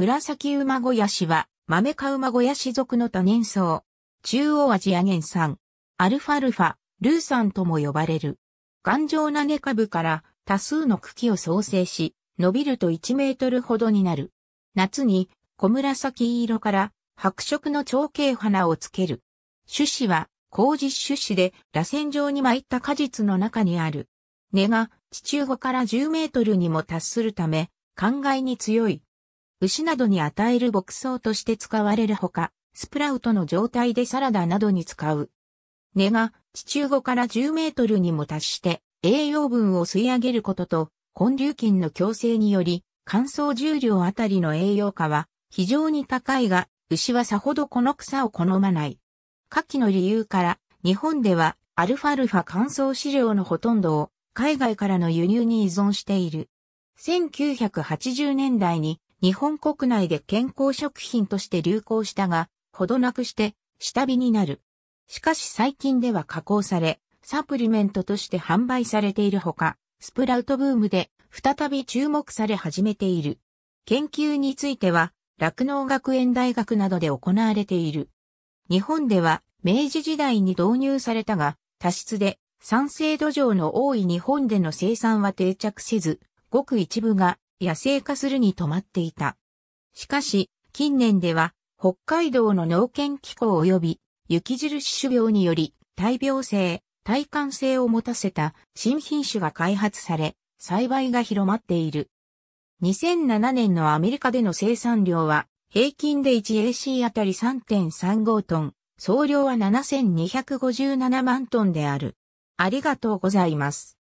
紫馬小屋シは、豆か馬小屋シ族の多年草。中央アジア原産。アルファルファ、ルーサンとも呼ばれる。頑丈な根株から多数の茎を創生し、伸びると1メートルほどになる。夏に小紫色から白色の長径花をつける。種子は工事種子で螺旋状に巻いた果実の中にある。根が地中5から10メートルにも達するため、灌漑に強い。牛などに与える牧草として使われるほか、スプラウトの状態でサラダなどに使う。根が地中5から10メートルにも達して栄養分を吸い上げることと、根粒菌の共生により、乾燥重量あたりの栄養価は非常に高いが、牛はさほどこの草を好まない。下記の理由から、日本ではアルファルファ乾燥飼料のほとんどを海外からの輸入に依存している。1980年代に日本国内で健康食品として流行したが、ほどなくして下火になる。しかし最近では加工され、サプリメントとして販売されているほか、スプラウトブームで再び注目され始めている。研究については、酪農学園大学などで行われている。日本では明治時代に導入されたが、多湿で酸性土壌の多い日本での生産は定着せず、ごく一部が野生化するに止まっていた。しかし、近年では、北海道の農研機構及び、雪印種苗により、耐病性、耐寒性を持たせた新品種が開発され、栽培が広まっている。2007年のアメリカでの生産量は、平均で 1AC あたり3.35トン、総量は7257万トンである。ありがとうございます。